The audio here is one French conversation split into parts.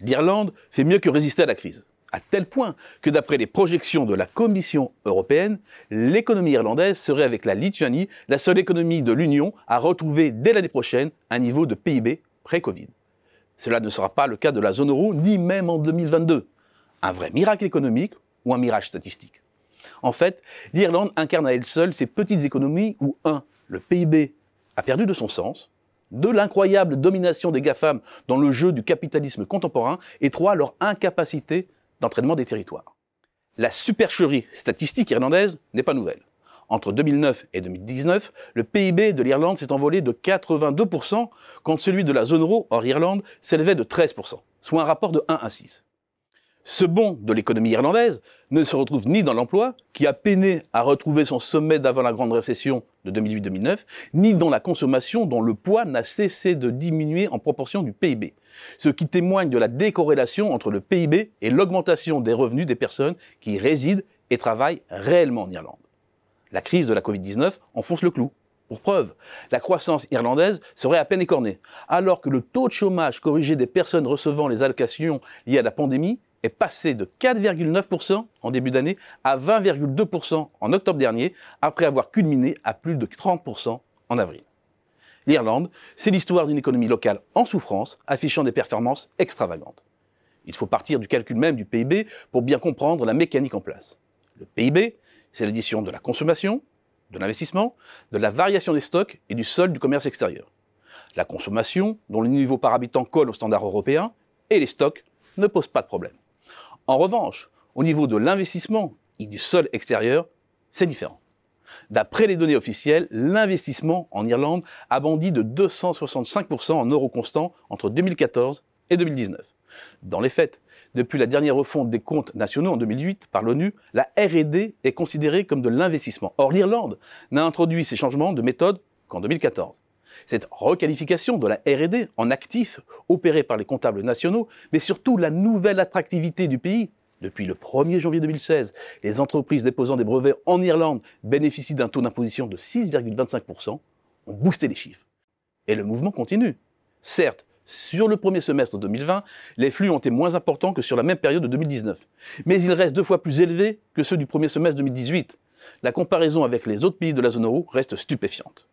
l'Irlande fait mieux que résister à la crise. À tel point que d'après les projections de la Commission européenne, l'économie irlandaise serait avec la Lituanie la seule économie de l'Union à retrouver dès l'année prochaine un niveau de PIB pré-Covid. Cela ne sera pas le cas de la zone euro, ni même en 2022. Un vrai miracle économique ou un mirage statistique En fait, l'Irlande incarne à elle seule ces petites économies où 1. Le PIB a perdu de son sens, de l'incroyable domination des GAFAM dans le jeu du capitalisme contemporain, et trois, leur incapacité d'entraînement des territoires. La supercherie statistique irlandaise n'est pas nouvelle. Entre 2009 et 2019, le PIB de l'Irlande s'est envolé de 82%, quand celui de la zone euro hors Irlande s'élevait de 13%, soit un rapport de 1 à 6. Ce bond de l'économie irlandaise ne se retrouve ni dans l'emploi, qui a peiné à retrouver son sommet d'avant la grande récession de 2008-2009, ni dans la consommation dont le poids n'a cessé de diminuer en proportion du PIB, ce qui témoigne de la décorrélation entre le PIB et l'augmentation des revenus des personnes qui résident et travaillent réellement en Irlande. La crise de la Covid-19 enfonce le clou. Pour preuve, la croissance irlandaise serait à peine écornée, alors que le taux de chômage corrigé des personnes recevant les allocations liées à la pandémie est passé de 4,9% en début d'année à 20,2% en octobre dernier, après avoir culminé à plus de 30% en avril. L'Irlande, c'est l'histoire d'une économie locale en souffrance, affichant des performances extravagantes. Il faut partir du calcul même du PIB pour bien comprendre la mécanique en place. Le PIB, c'est l'addition de la consommation, de l'investissement, de la variation des stocks et du solde du commerce extérieur. La consommation, dont le niveau par habitant colle au standard européen, et les stocks ne posent pas de problème. En revanche, au niveau de l'investissement et du sol extérieur, c'est différent. D'après les données officielles, l'investissement en Irlande a bondi de 265% en euros constants entre 2014 et 2019. Dans les faits, depuis la dernière refonte des comptes nationaux en 2008 par l'ONU, la RD est considérée comme de l'investissement. Or, l'Irlande n'a introduit ces changements de méthode qu'en 2014 cette requalification de la RD en actif opérée par les comptables nationaux, mais surtout la nouvelle attractivité du pays. Depuis le 1er janvier 2016, les entreprises déposant des brevets en Irlande bénéficient d'un taux d'imposition de 6,25%, ont boosté les chiffres. Et le mouvement continue. Certes, sur le premier semestre 2020, les flux ont été moins importants que sur la même période de 2019. Mais ils restent deux fois plus élevés que ceux du premier semestre 2018. La comparaison avec les autres pays de la zone euro reste stupéfiante.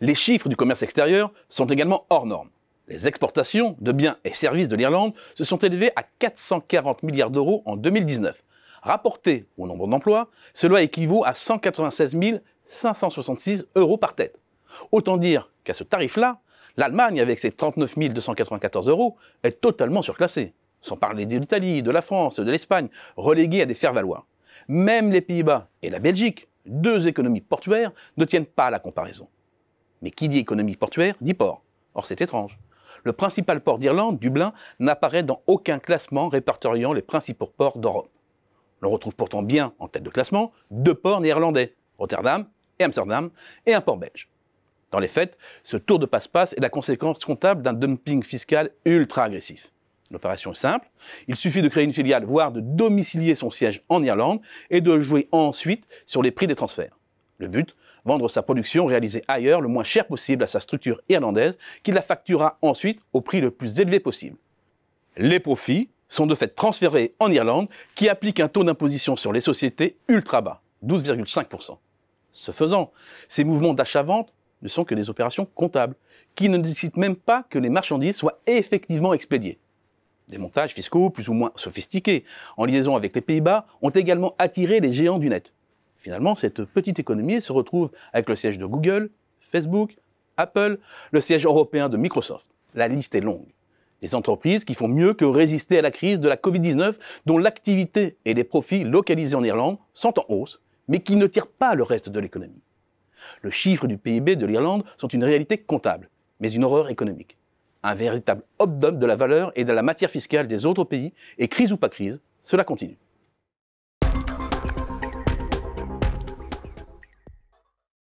Les chiffres du commerce extérieur sont également hors normes. Les exportations de biens et services de l'Irlande se sont élevées à 440 milliards d'euros en 2019. Rapporté au nombre d'emplois, cela équivaut à 196 566 euros par tête. Autant dire qu'à ce tarif-là, l'Allemagne, avec ses 39 294 euros, est totalement surclassée. Sans parler de l'Italie, de la France, de l'Espagne, reléguées à des faire Même les Pays-Bas et la Belgique, deux économies portuaires, ne tiennent pas à la comparaison. Mais qui dit économie portuaire dit port. Or, c'est étrange. Le principal port d'Irlande, Dublin, n'apparaît dans aucun classement répertoriant les principaux ports d'Europe. L'on retrouve pourtant bien en tête de classement deux ports néerlandais, Rotterdam et Amsterdam, et un port belge. Dans les faits, ce tour de passe-passe est la conséquence comptable d'un dumping fiscal ultra agressif. L'opération est simple, il suffit de créer une filiale, voire de domicilier son siège en Irlande, et de jouer ensuite sur les prix des transferts. Le but, vendre sa production réalisée ailleurs le moins cher possible à sa structure irlandaise, qui la facturera ensuite au prix le plus élevé possible. Les profits sont de fait transférés en Irlande, qui applique un taux d'imposition sur les sociétés ultra bas, 12,5%. Ce faisant, ces mouvements d'achat-vente ne sont que des opérations comptables, qui ne nécessitent même pas que les marchandises soient effectivement expédiées. Des montages fiscaux plus ou moins sophistiqués, en liaison avec les Pays-Bas, ont également attiré les géants du net. Finalement, cette petite économie se retrouve avec le siège de Google, Facebook, Apple, le siège européen de Microsoft. La liste est longue. Des entreprises qui font mieux que résister à la crise de la Covid-19, dont l'activité et les profits localisés en Irlande sont en hausse, mais qui ne tirent pas le reste de l'économie. Le chiffre du PIB de l'Irlande sont une réalité comptable, mais une horreur économique. Un véritable opt-out de la valeur et de la matière fiscale des autres pays, et crise ou pas crise, cela continue.